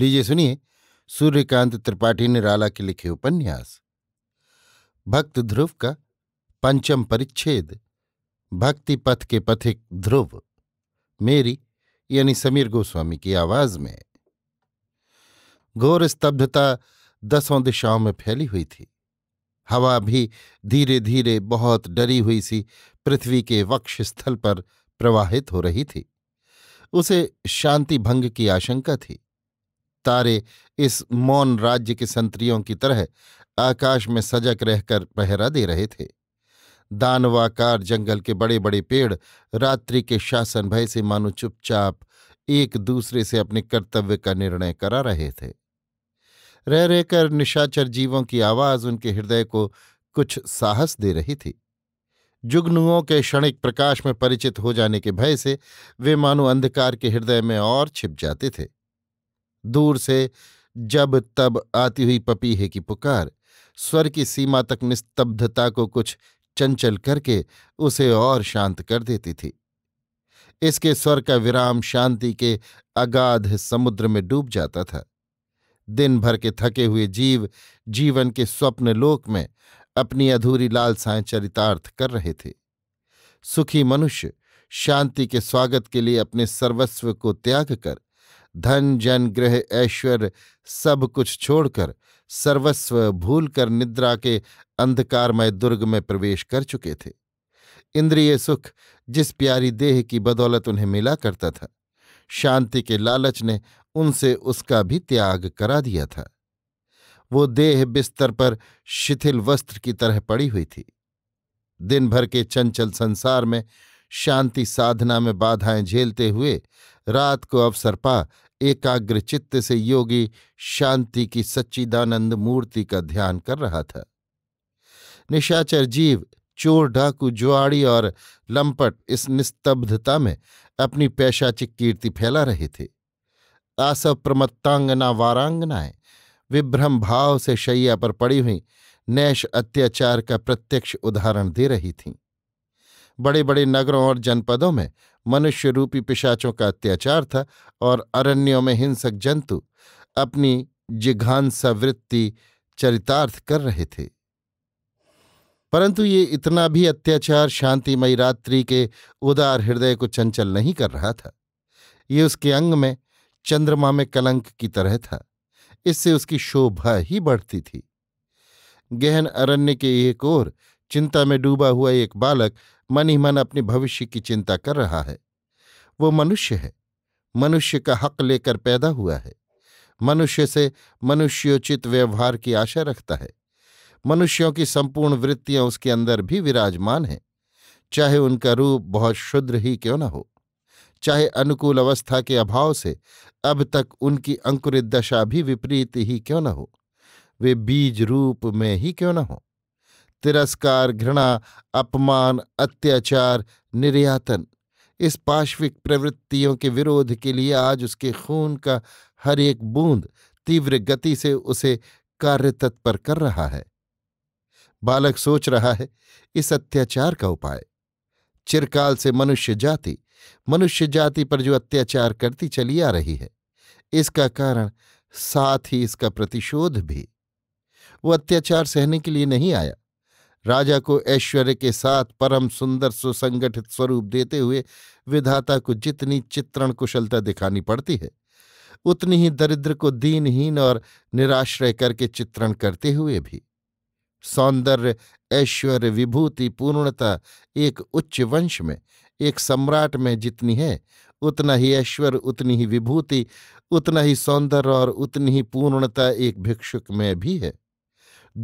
लीजिए सुनिए सूर्यकांत त्रिपाठी ने राला के लिखे उपन्यास भक्त ध्रुव का पंचम परिच्छेद भक्ति पथ के पथिक ध्रुव मेरी यानी समीर गोस्वामी की आवाज में घोर स्तब्धता दसों दिशाओं में फैली हुई थी हवा भी धीरे धीरे बहुत डरी हुई सी पृथ्वी के वक्ष स्थल पर प्रवाहित हो रही थी उसे शांति भंग की आशंका थी तारे इस मौन राज्य के संतरियों की तरह आकाश में सजग रहकर पहरा दे रहे थे दानवाकार जंगल के बड़े बड़े पेड़ रात्रि के शासन भय से मानो चुपचाप एक दूसरे से अपने कर्तव्य का निर्णय करा रहे थे रह रहकर निशाचर जीवों की आवाज उनके हृदय को कुछ साहस दे रही थी जुगनुओं के क्षणिक प्रकाश में परिचित हो जाने के भय से वे मानो अंधकार के हृदय में और छिप जाते थे दूर से जब तब आती हुई पपीहे की पुकार स्वर की सीमा तक निस्तब्धता को कुछ चंचल करके उसे और शांत कर देती थी इसके स्वर का विराम शांति के अगाध समुद्र में डूब जाता था दिन भर के थके हुए जीव जीवन के स्वप्न लोक में अपनी अधूरी लालसाएं चरितार्थ कर रहे थे सुखी मनुष्य शांति के स्वागत के लिए अपने सर्वस्व को त्याग कर धन जन गृह ऐश्वर्य सब कुछ छोड़कर सर्वस्व भूलकर निद्रा के अंधकारमय दुर्ग में प्रवेश कर चुके थे इंद्रिय सुख जिस प्यारी देह की बदौलत उन्हें मिला करता था शांति के लालच ने उनसे उसका भी त्याग करा दिया था वो देह बिस्तर पर शिथिल वस्त्र की तरह पड़ी हुई थी दिन भर के चंचल संसार में शांति साधना में बाधाएं झेलते हुए रात को अवसर पा एकाग्र चित्त से योगी शांति की सच्चिदानंद मूर्ति का ध्यान कर रहा था निशाचर जीव चोर डाकू जुआड़ी और लंपट इस निस्तब्धता में अपनी पैशाचिक कीर्ति फैला रहे थे आसव प्रमत्तांगना वारांगनाएं विभ्रम भाव से शैया पर पड़ी हुई नैश अत्याचार का प्रत्यक्ष उदाहरण दे रही थीं बड़े बड़े नगरों और जनपदों में मनुष्य रूपी पिशाचों का अत्याचार था और अरण्यों में हिंसक जंतु अपनी जिघांसा वृत्ति चरितार्थ कर रहे थे परंतु ये इतना भी अत्याचार शांतिमयी रात्रि के उदार हृदय को चंचल नहीं कर रहा था ये उसके अंग में चंद्रमा में कलंक की तरह था इससे उसकी शोभा ही बढ़ती थी गहन अरण्य के एक ओर चिंता में डूबा हुआ एक बालक मन ही मन अपने भविष्य की चिंता कर रहा है वो मनुष्य है मनुष्य का हक लेकर पैदा हुआ है मनुष्य से मनुष्योचित व्यवहार की आशा रखता है मनुष्यों की संपूर्ण वृत्तियां उसके अंदर भी विराजमान हैं चाहे उनका रूप बहुत शुद्र ही क्यों न हो चाहे अनुकूल अवस्था के अभाव से अब तक उनकी अंकुरित दशा भी विपरीत ही क्यों न हो वे बीज रूप में ही क्यों न हो तिरस्कार घृणा अपमान अत्याचार निर्यातन इस पाश्विक प्रवृत्तियों के विरोध के लिए आज उसके खून का हर एक बूंद तीव्र गति से उसे कार्य तत्पर कर रहा है बालक सोच रहा है इस अत्याचार का उपाय चिरकाल से मनुष्य जाति मनुष्य जाति पर जो अत्याचार करती चली आ रही है इसका कारण साथ ही इसका प्रतिशोध भी वो अत्याचार सहने के लिए नहीं आया राजा को ऐश्वर्य के साथ परम सुंदर सुसंगठित स्वरूप देते हुए विधाता को जितनी चित्रण कुशलता दिखानी पड़ती है उतनी ही दरिद्र को दीनहीन और निराश्रय करके चित्रण करते हुए भी सौंदर्य ऐश्वर्य विभूति पूर्णता एक उच्च वंश में एक सम्राट में जितनी है उतना ही ऐश्वर्य उतनी ही विभूति उतना ही सौंदर्य और उतनी ही पूर्णता एक भिक्षुक में भी है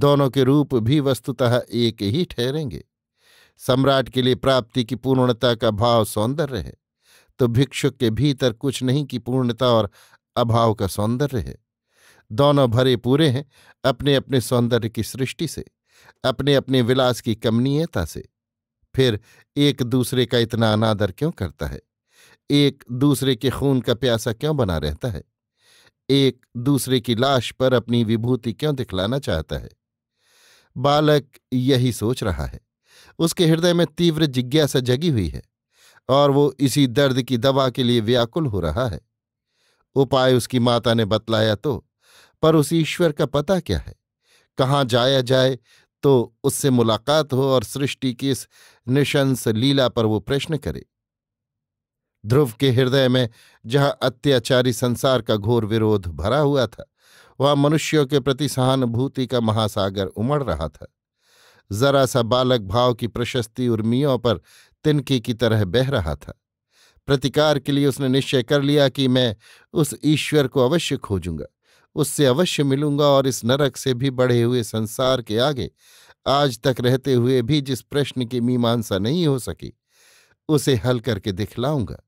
दोनों के रूप भी वस्तुतः एक ही ठहरेंगे सम्राट के लिए प्राप्ति की पूर्णता का भाव सौंदर्य है तो भिक्षुक के भीतर कुछ नहीं की पूर्णता और अभाव का सौंदर्य है दोनों भरे पूरे हैं अपने अपने सौंदर्य की सृष्टि से अपने अपने विलास की कमनीयता से फिर एक दूसरे का इतना अनादर क्यों करता है एक दूसरे के खून का प्यासा क्यों बना रहता है एक दूसरे की लाश पर अपनी विभूति क्यों दिखलाना चाहता है बालक यही सोच रहा है उसके हृदय में तीव्र जिज्ञासा जगी हुई है और वो इसी दर्द की दवा के लिए व्याकुल हो रहा है उपाय उसकी माता ने बतलाया तो पर उस ईश्वर का पता क्या है कहाँ जाया जाए तो उससे मुलाकात हो और सृष्टि की इस निशंस लीला पर वो प्रश्न करे ध्रुव के हृदय में जहां अत्याचारी संसार का घोर विरोध भरा हुआ था वह मनुष्यों के प्रति सहानुभूति का महासागर उमड़ रहा था जरा सा बालक भाव की प्रशस्ति उर्मियों पर तिनकी की तरह बह रहा था प्रतिकार के लिए उसने निश्चय कर लिया कि मैं उस ईश्वर को अवश्य खोजूंगा उससे अवश्य मिलूंगा और इस नरक से भी बढ़े हुए संसार के आगे आज तक रहते हुए भी जिस प्रश्न की मीमांसा नहीं हो सकी उसे हल करके दिखलाऊंगा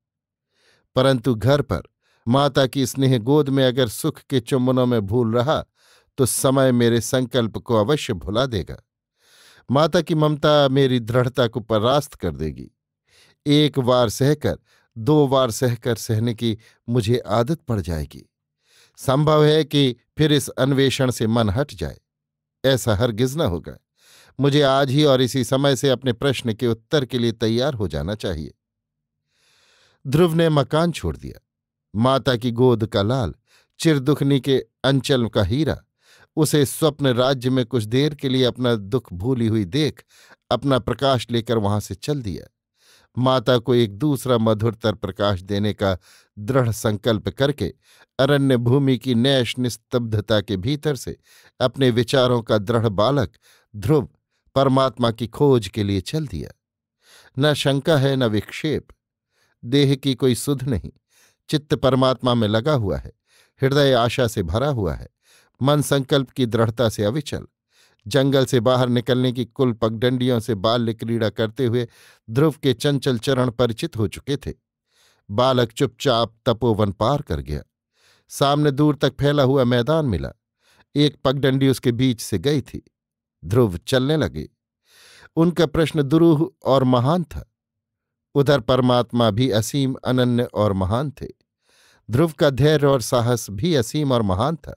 परंतु घर पर माता की स्नेह गोद में अगर सुख के चुम्बनों में भूल रहा तो समय मेरे संकल्प को अवश्य भुला देगा माता की ममता मेरी दृढ़ता को परास्त कर देगी एक बार सहकर दो बार सहकर सहने की मुझे आदत पड़ जाएगी संभव है कि फिर इस अन्वेषण से मन हट जाए ऐसा हरगिज न होगा मुझे आज ही और इसी समय से अपने प्रश्न के उत्तर के लिए तैयार हो जाना चाहिए ध्रुव ने मकान छोड़ दिया माता की गोद का लाल चिरदुखनी के अंचल का हीरा उसे स्वप्न राज्य में कुछ देर के लिए अपना दुख भूली हुई देख अपना प्रकाश लेकर वहां से चल दिया माता को एक दूसरा मधुरतर प्रकाश देने का दृढ़ संकल्प करके अरण्य भूमि की नैश निस्तब्धता के भीतर से अपने विचारों का दृढ़ बालक ध्रुव परमात्मा की खोज के लिए चल दिया न शंका है न विक्षेप देह की कोई सुध नहीं चित्त परमात्मा में लगा हुआ है हृदय आशा से भरा हुआ है मन संकल्प की दृढ़ता से अविचल जंगल से बाहर निकलने की कुल पगडंडियों से बाल्य क्रीड़ा करते हुए ध्रुव के चंचल चरण परिचित हो चुके थे बालक चुपचाप तपोवन पार कर गया सामने दूर तक फैला हुआ मैदान मिला एक पगडंडी उसके बीच से गई थी ध्रुव चलने लगे उनका प्रश्न दुरूह और महान था उधर परमात्मा भी असीम अनन्य और महान थे ध्रुव का धैर्य और साहस भी असीम और महान था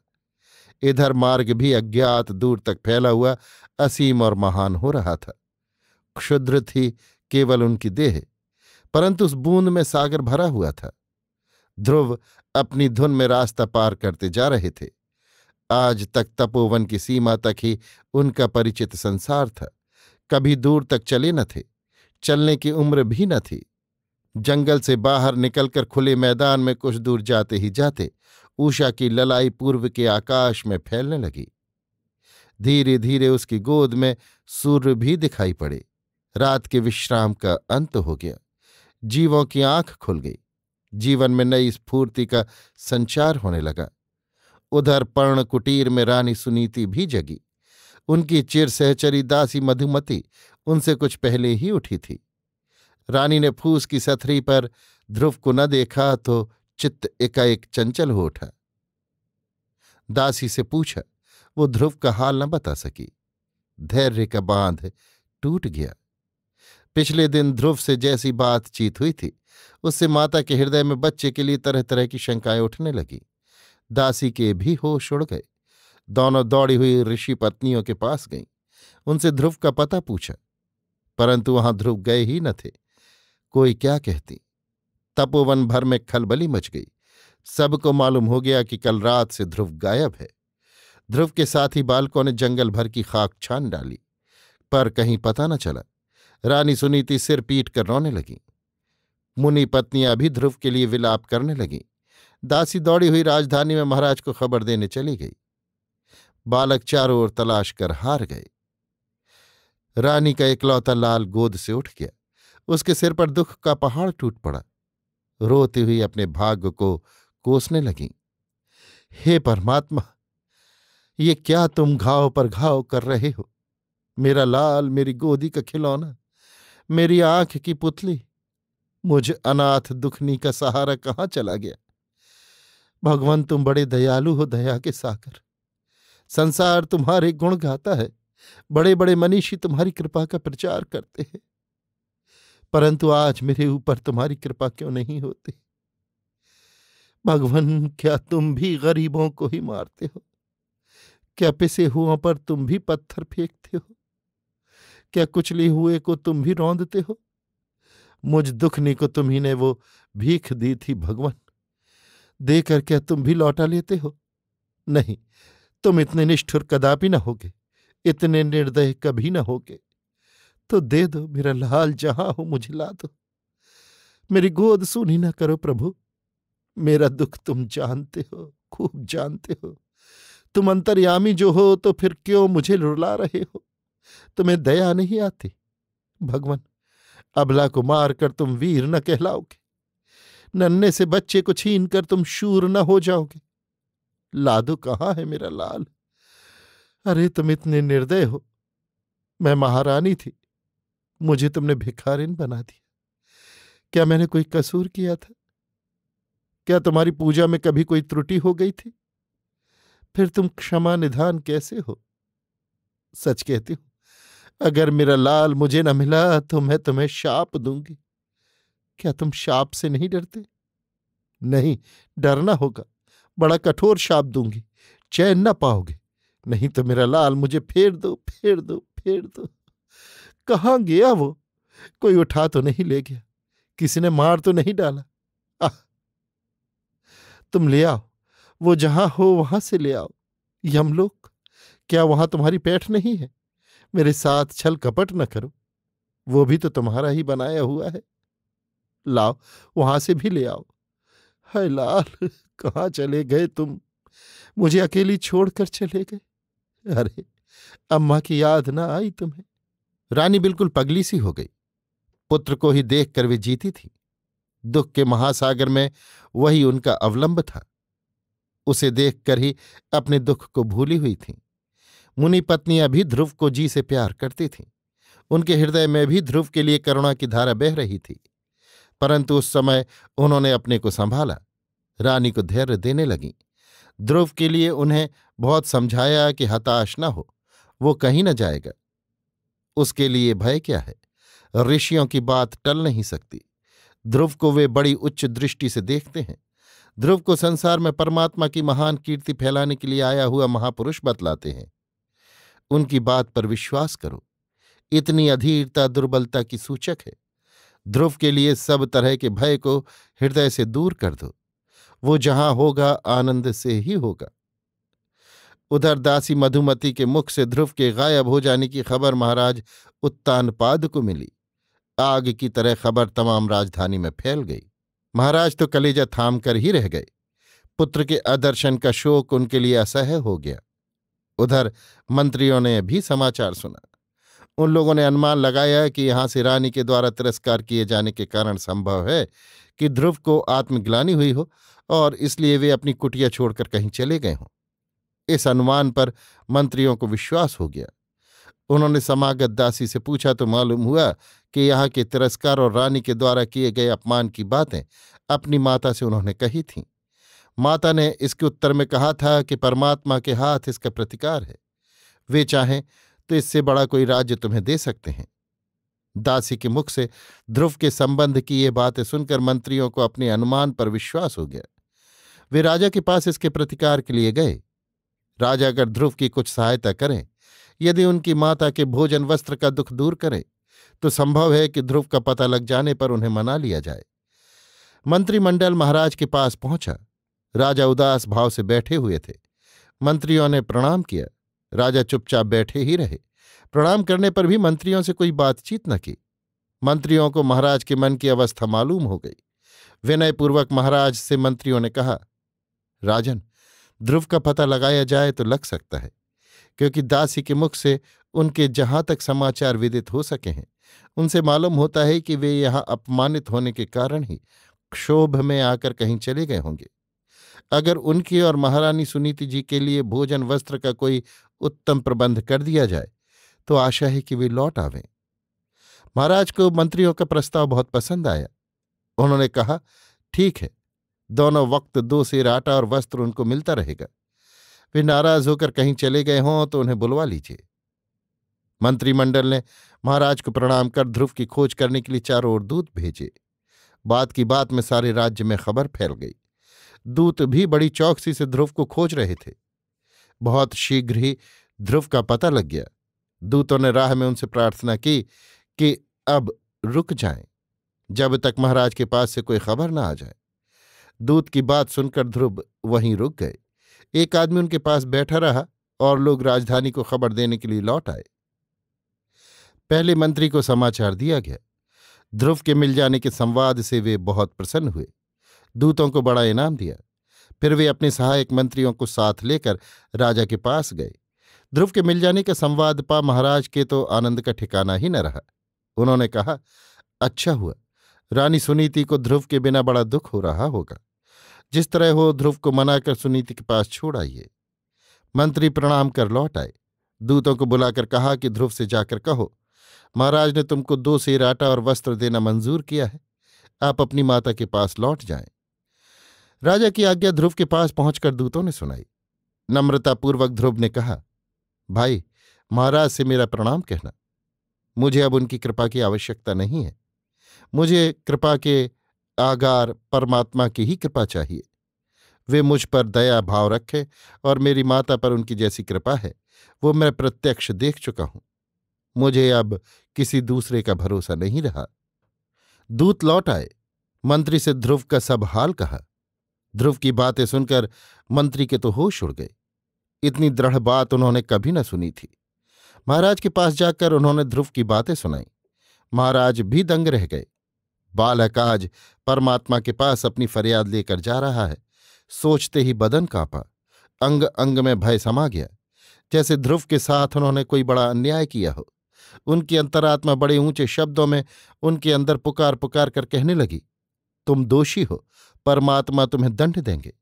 इधर मार्ग भी अज्ञात दूर तक फैला हुआ असीम और महान हो रहा था क्षुद्र थी केवल उनकी देह परंतु उस बूंद में सागर भरा हुआ था ध्रुव अपनी धुन में रास्ता पार करते जा रहे थे आज तक तपोवन की सीमा तक ही उनका परिचित संसार था कभी दूर तक चले न थे चलने की उम्र भी न थी जंगल से बाहर निकलकर खुले मैदान में कुछ दूर जाते ही जाते ऊषा की ललाई पूर्व के आकाश में फैलने लगी धीरे धीरे उसकी गोद में सूर्य भी दिखाई पड़े रात के विश्राम का अंत हो गया जीवों की आंख खुल गई जीवन में नई स्फूर्ति का संचार होने लगा उधर पर्ण कुटीर में रानी सुनीति भी जगी उनकी चिर सहचरी दासी मधुमती उनसे कुछ पहले ही उठी थी रानी ने फूस की सथरी पर ध्रुव को न देखा तो चित्त एकाएक चंचल हो उठा दासी से पूछा वो ध्रुव का हाल न बता सकी धैर्य का बांध टूट गया पिछले दिन ध्रुव से जैसी बातचीत हुई थी उससे माता के हृदय में बच्चे के लिए तरह तरह की शंकाएं उठने लगीं दासी के भी होश उड़ गए दोनों दौड़ी हुई ऋषि पत्नियों के पास गईं उनसे ध्रुव का पता पूछा परंतु वहां ध्रुव गए ही न थे कोई क्या कहती तपोवन भर में खलबली मच गई सबको मालूम हो गया कि कल रात से ध्रुव गायब है ध्रुव के साथ ही बालकों ने जंगल भर की खाक छान डाली पर कहीं पता न चला रानी सुनीति सिर पीट कर रोने लगी मुनि पत्नियां भी ध्रुव के लिए विलाप करने लगीं दासी दौड़ी हुई राजधानी में महाराज को खबर देने चली गई बालक चारों ओर तलाश कर हार गए रानी का इकलौता लाल गोद से उठ गया उसके सिर पर दुख का पहाड़ टूट पड़ा रोती हुई अपने भाग्य को कोसने लगी हे परमात्मा ये क्या तुम घाव पर घाव कर रहे हो मेरा लाल मेरी गोदी का खिलौना मेरी आंख की पुतली मुझ अनाथ दुखनी का सहारा कहाँ चला गया भगवान तुम बड़े दयालु हो दया के साकर संसार तुम्हारे गुण गाता है बड़े बड़े मनीषी तुम्हारी कृपा का प्रचार करते हैं परंतु आज मेरे ऊपर तुम्हारी कृपा क्यों नहीं होती भगवान क्या तुम भी गरीबों को ही मारते हो क्या पिसे हुआ पर तुम भी पत्थर फेंकते हो क्या कुचले हुए को तुम भी रौंदते हो मुझ दुखने को तुम्ही ने वो भीख दी थी भगवान देकर क्या तुम भी लौटा लेते हो नहीं तुम इतने निष्ठुर कदापि न होगे इतने निर्दय कभी न होगे तो दे दो मेरा लाल जहां हो मुझे ला दो मेरी गोद सुनी ना करो प्रभु मेरा दुख तुम जानते हो खूब जानते हो तुम अंतर्यामी जो हो तो फिर क्यों मुझे रुला रहे हो तुम्हें दया नहीं आती भगवान अबला को मार कर तुम वीर न कहलाओगे नन्हे से बच्चे को छीन कर तुम शूर न हो जाओगे लादो कहाँ है मेरा लाल अरे तुम इतने निर्दय हो मैं महारानी थी मुझे तुमने भिखारिन बना दिया क्या मैंने कोई कसूर किया था क्या तुम्हारी पूजा में कभी कोई त्रुटि हो गई थी फिर तुम क्षमा निधान कैसे हो सच कहती हूं अगर मेरा लाल मुझे न मिला तो मैं तुम्हें शाप दूंगी क्या तुम शाप से नहीं डरते नहीं डरना होगा बड़ा कठोर शाप दूंगी चैन न पाओगे नहीं तो मेरा लाल मुझे फेर दो फेर दो फेर दो कहाँ गया वो कोई उठा तो नहीं ले गया किसी ने मार तो नहीं डाला आह तुम ले आओ वो जहां हो वहां से ले आओ यमलोक क्या वहां तुम्हारी पैठ नहीं है मेरे साथ छल कपट न करो वो भी तो तुम्हारा ही बनाया हुआ है लाओ वहां से भी ले आओ हाय लाल कहाँ चले गए तुम मुझे अकेली छोड़कर चले गए अरे अम्मा की याद ना आई तुम्हें रानी बिल्कुल पगली सी हो गई पुत्र को ही देख कर वे जीती थी दुख के महासागर में वही उनका अवलंब था उसे देखकर ही अपने दुख को भूली हुई थी मुनि पत्नियां भी ध्रुव को जी से प्यार करती थीं उनके हृदय में भी ध्रुव के लिए करुणा की धारा बह रही थी परंतु उस समय उन्होंने अपने को संभाला रानी को धैर्य देने लगी ध्रुव के लिए उन्हें बहुत समझाया कि हताश न हो वो कहीं न जाएगा उसके लिए भय क्या है ऋषियों की बात टल नहीं सकती ध्रुव को वे बड़ी उच्च दृष्टि से देखते हैं ध्रुव को संसार में परमात्मा की महान कीर्ति फैलाने के लिए आया हुआ महापुरुष बतलाते हैं उनकी बात पर विश्वास करो इतनी अधीरता दुर्बलता की सूचक है ध्रुव के लिए सब तरह के भय को हृदय से दूर कर दो वो जहां होगा आनंद से ही होगा उधर दासी मधुमती के मुख से ध्रुव के गायब हो जाने की खबर महाराज उत्तानपाद को मिली आग की तरह खबर तमाम राजधानी में फैल गई महाराज तो कलेजा थाम कर ही रह गए पुत्र के आदर्शन का शोक उनके लिए असह्य हो गया उधर मंत्रियों ने भी समाचार सुना उन लोगों ने अनुमान लगाया कि यहां से रानी के द्वारा तिरस्कार किए जाने के कारण संभव है कि ध्रुव को आत्मग्लानी हुई हो और इसलिए वे अपनी कुटिया छोड़कर कहीं चले गए हों इस अनुमान पर मंत्रियों को विश्वास हो गया उन्होंने समागत दासी से पूछा तो मालूम हुआ कि यहाँ के तिरस्कार और रानी के द्वारा किए गए अपमान की बातें अपनी माता से उन्होंने कही थीं माता ने इसके उत्तर में कहा था कि परमात्मा के हाथ इसका प्रतिकार है वे चाहें तो इससे बड़ा कोई राज्य तुम्हें दे सकते हैं दासी के मुख से ध्रुव के संबंध की ये बातें सुनकर मंत्रियों को अपने अनुमान पर विश्वास हो गया वे राजा के पास इसके प्रतिकार के लिए गए राजा अगर ध्रुव की कुछ सहायता करें यदि उनकी माता के भोजन वस्त्र का दुख दूर करें तो संभव है कि ध्रुव का पता लग जाने पर उन्हें मना लिया जाए मंत्रिमंडल महाराज के पास पहुंचा राजा उदास भाव से बैठे हुए थे मंत्रियों ने प्रणाम किया राजा चुपचाप बैठे ही रहे प्रणाम करने पर भी मंत्रियों से कोई बातचीत न की मंत्रियों को महाराज के मन की अवस्था मालूम हो गई विनयपूर्वक महाराज से मंत्रियों ने कहा राजन ध्रुव का पता लगाया जाए तो लग सकता है क्योंकि दासी के मुख से उनके जहां तक समाचार विदित हो सके हैं उनसे मालूम होता है कि वे यहां अपमानित होने के कारण ही क्षोभ में आकर कहीं चले गए होंगे अगर उनकी और महारानी सुनीति जी के लिए भोजन वस्त्र का कोई उत्तम प्रबंध कर दिया जाए तो आशा है कि वे लौट आवें महाराज को मंत्रियों का प्रस्ताव बहुत पसंद आया उन्होंने कहा ठीक है दोनों वक्त दो सिर आटा और वस्त्र उनको मिलता रहेगा वे नाराज होकर कहीं चले गए हों तो उन्हें बुलवा लीजिए मंत्रिमंडल ने महाराज को प्रणाम कर ध्रुव की खोज करने के लिए चारों ओर दूत भेजे बात की बात में सारे राज्य में खबर फैल गई दूत भी बड़ी चौकसी से ध्रुव को खोज रहे थे बहुत शीघ्र ही ध्रुव का पता लग गया दूतों ने राह में उनसे प्रार्थना की कि अब रुक जाएं जब तक महाराज के पास से कोई खबर ना आ जाए दूत की बात सुनकर ध्रुव वहीं रुक गए एक आदमी उनके पास बैठा रहा और लोग राजधानी को खबर देने के लिए लौट आए पहले मंत्री को समाचार दिया गया ध्रुव के मिल जाने के संवाद से वे बहुत प्रसन्न हुए दूतों को बड़ा इनाम दिया फिर वे अपने सहायक मंत्रियों को साथ लेकर राजा के पास गए ध्रुव के मिल जाने का संवाद पा महाराज के तो आनंद का ठिकाना ही न रहा उन्होंने कहा अच्छा हुआ रानी सुनीति को ध्रुव के बिना बड़ा दुख हो रहा होगा जिस तरह हो ध्रुव को मनाकर सुनीति के पास छोड़ आइए मंत्री प्रणाम कर लौट आए दूतों को बुलाकर कहा कि ध्रुव से जाकर कहो महाराज ने तुमको दो से आटा और वस्त्र देना मंजूर किया है आप अपनी माता के पास लौट जाएं राजा की आज्ञा ध्रुव के पास पहुंचकर दूतों ने सुनाई नम्रतापूर्वक ध्रुव ने कहा भाई महाराज से मेरा प्रणाम कहना मुझे अब उनकी कृपा की आवश्यकता नहीं है मुझे कृपा के आगार परमात्मा की ही कृपा चाहिए वे मुझ पर दया भाव रखे और मेरी माता पर उनकी जैसी कृपा है वो मैं प्रत्यक्ष देख चुका हूं मुझे अब किसी दूसरे का भरोसा नहीं रहा दूत लौट आए मंत्री से ध्रुव का सब हाल कहा ध्रुव की बातें सुनकर मंत्री के तो होश उड़ गए इतनी दृढ़ बात उन्होंने कभी न सुनी थी महाराज के पास जाकर उन्होंने ध्रुव की बातें सुनाई महाराज भी दंग रह गए बालक आज परमात्मा के पास अपनी फरियाद लेकर जा रहा है सोचते ही बदन कांपा अंग अंग में भय समा गया जैसे ध्रुव के साथ उन्होंने कोई बड़ा अन्याय किया हो उनकी अंतरात्मा बड़े ऊंचे शब्दों में उनके अंदर पुकार पुकार कर कहने लगी तुम दोषी हो परमात्मा तुम्हें दंड देंगे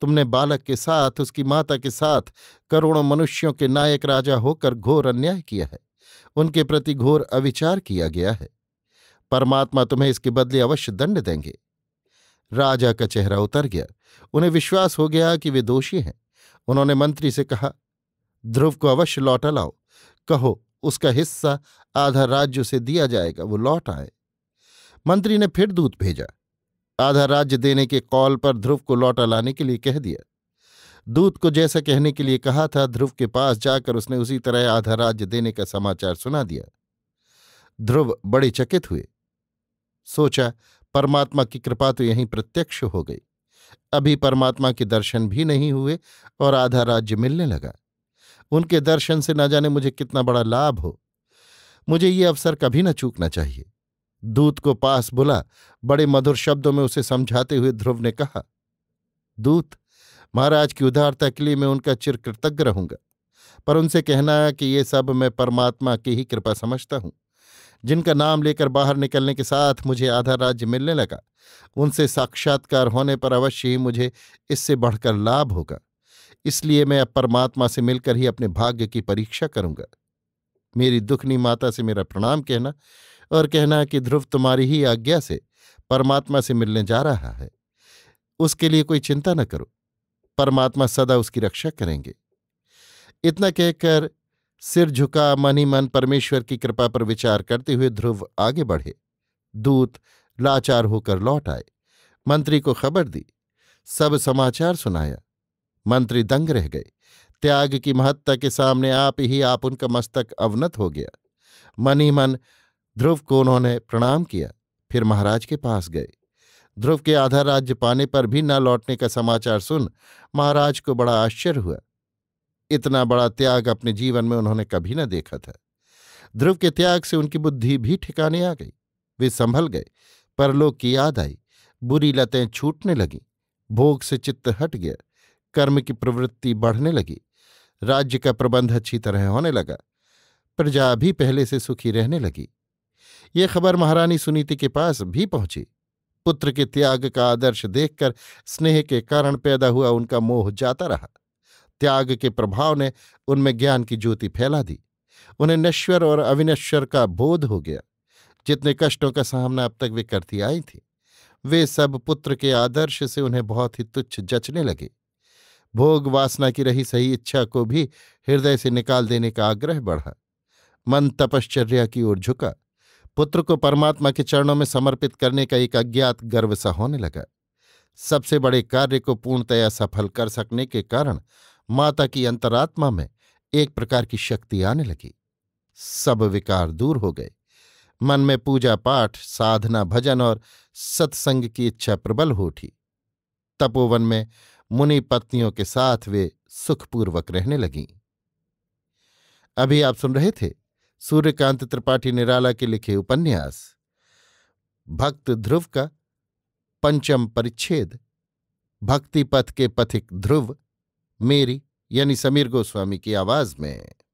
तुमने बालक के साथ उसकी माता के साथ करोड़ों मनुष्यों के नायक राजा होकर घोर अन्याय किया है उनके प्रति घोर अविचार किया गया है परमात्मा तुम्हें इसके बदले अवश्य दंड देंगे राजा का चेहरा उतर गया उन्हें विश्वास हो गया कि वे दोषी हैं उन्होंने मंत्री से कहा ध्रुव को अवश्य लौटा लाओ कहो उसका हिस्सा आधा राज्य से दिया जाएगा वो लौट आए मंत्री ने फिर दूत भेजा आधा राज्य देने के कॉल पर ध्रुव को लौटा लाने के लिए कह दिया दूत को जैसा कहने के लिए कहा था ध्रुव के पास जाकर उसने उसी तरह आधा राज्य देने का समाचार सुना दिया ध्रुव बड़े चकित हुए सोचा परमात्मा की कृपा तो यहीं प्रत्यक्ष हो गई अभी परमात्मा के दर्शन भी नहीं हुए और आधा राज्य मिलने लगा उनके दर्शन से न जाने मुझे कितना बड़ा लाभ हो मुझे ये अवसर कभी न चूकना चाहिए दूत को पास बुला बड़े मधुर शब्दों में उसे समझाते हुए ध्रुव ने कहा दूत महाराज की उदारता के लिए मैं उनका चिर कृतज्ञ रहूंगा पर उनसे कहना कि ये सब मैं परमात्मा की ही कृपा समझता हूं जिनका नाम लेकर बाहर निकलने के साथ मुझे आधा राज्य मिलने लगा उनसे साक्षात्कार होने पर अवश्य ही मुझे इससे बढ़कर लाभ होगा इसलिए मैं अब परमात्मा से मिलकर ही अपने भाग्य की परीक्षा करूंगा मेरी दुखनी माता से मेरा प्रणाम कहना और कहना कि ध्रुव तुम्हारी ही आज्ञा से परमात्मा से मिलने जा रहा है उसके लिए कोई चिंता न करो परमात्मा सदा उसकी रक्षा करेंगे इतना कहकर सिर झुका मन ही मन परमेश्वर की कृपा पर विचार करते हुए ध्रुव आगे बढ़े दूत लाचार होकर लौट आए मंत्री को खबर दी सब समाचार सुनाया मंत्री दंग रह गए त्याग की महत्ता के सामने आप ही आप उनका मस्तक अवनत हो गया मन ही मन ध्रुव को उन्होंने प्रणाम किया फिर महाराज के पास गए ध्रुव के आधा राज्य पाने पर भी न लौटने का समाचार सुन महाराज को बड़ा आश्चर्य हुआ इतना बड़ा त्याग अपने जीवन में उन्होंने कभी न देखा था ध्रुव के त्याग से उनकी बुद्धि भी ठिकाने आ गई वे संभल गए परलोक की याद आई बुरी लतें छूटने लगीं भोग से चित्त हट गया कर्म की प्रवृत्ति बढ़ने लगी राज्य का प्रबंध अच्छी तरह होने लगा प्रजा भी पहले से सुखी रहने लगी ये खबर महारानी सुनीति के पास भी पहुंची पुत्र के त्याग का आदर्श देखकर स्नेह के कारण पैदा हुआ उनका मोह जाता रहा त्याग के प्रभाव ने उनमें ज्ञान की ज्योति फैला दी उन्हें नश्वर और अविनश्वर का बोध हो गया जितने कष्टों का सामना अब तक वे करती आई थी वे सब पुत्र के आदर्श से उन्हें बहुत ही तुच्छ जचने लगे भोग वासना की रही सही इच्छा को भी हृदय से निकाल देने का आग्रह बढ़ा मन तपश्चर्या की ओर झुका पुत्र को परमात्मा के चरणों में समर्पित करने का एक अज्ञात गर्व सा होने लगा सबसे बड़े कार्य को पूर्णतया सफल कर सकने के कारण माता की अंतरात्मा में एक प्रकार की शक्ति आने लगी सब विकार दूर हो गए मन में पूजा पाठ साधना भजन और सत्संग की इच्छा प्रबल हो उठी तपोवन में मुनि पत्नियों के साथ वे सुखपूर्वक रहने लगीं अभी आप सुन रहे थे सूर्यकांत त्रिपाठी निराला के लिखे उपन्यास भक्त ध्रुव का पंचम परिच्छेद भक्ति पथ के पथिक ध्रुव मेरी यानी समीर गोस्वामी की आवाज में